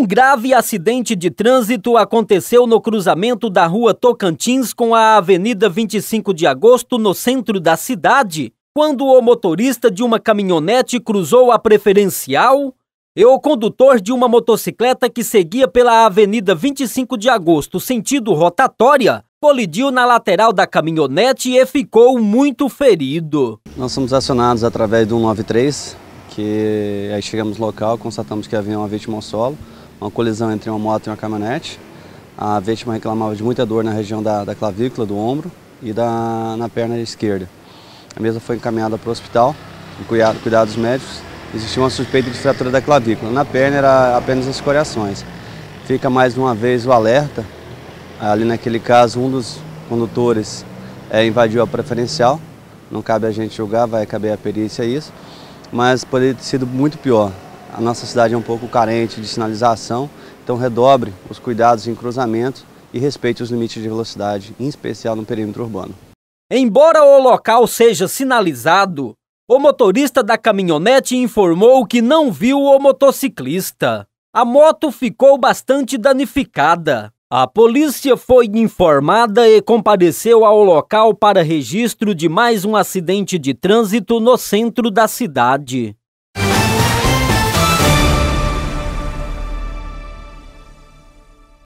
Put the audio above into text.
Um grave acidente de trânsito aconteceu no cruzamento da Rua Tocantins com a Avenida 25 de Agosto, no centro da cidade, quando o motorista de uma caminhonete cruzou a preferencial e o condutor de uma motocicleta que seguia pela Avenida 25 de Agosto, sentido rotatória, colidiu na lateral da caminhonete e ficou muito ferido. Nós somos acionados através do 193, que aí chegamos no local, constatamos que havia uma vítima ao solo uma colisão entre uma moto e uma caminhonete. A vítima reclamava de muita dor na região da, da clavícula, do ombro e da, na perna esquerda. A mesa foi encaminhada para o hospital, em cuidado, cuidados médicos. Existia uma suspeita de fratura da clavícula. Na perna era apenas as escoriações. Fica mais uma vez o alerta. Ali naquele caso, um dos condutores é, invadiu a preferencial. Não cabe a gente julgar, vai caber a perícia isso. Mas poderia ter sido muito pior. A nossa cidade é um pouco carente de sinalização, então redobre os cuidados em cruzamento e respeite os limites de velocidade, em especial no perímetro urbano. Embora o local seja sinalizado, o motorista da caminhonete informou que não viu o motociclista. A moto ficou bastante danificada. A polícia foi informada e compareceu ao local para registro de mais um acidente de trânsito no centro da cidade.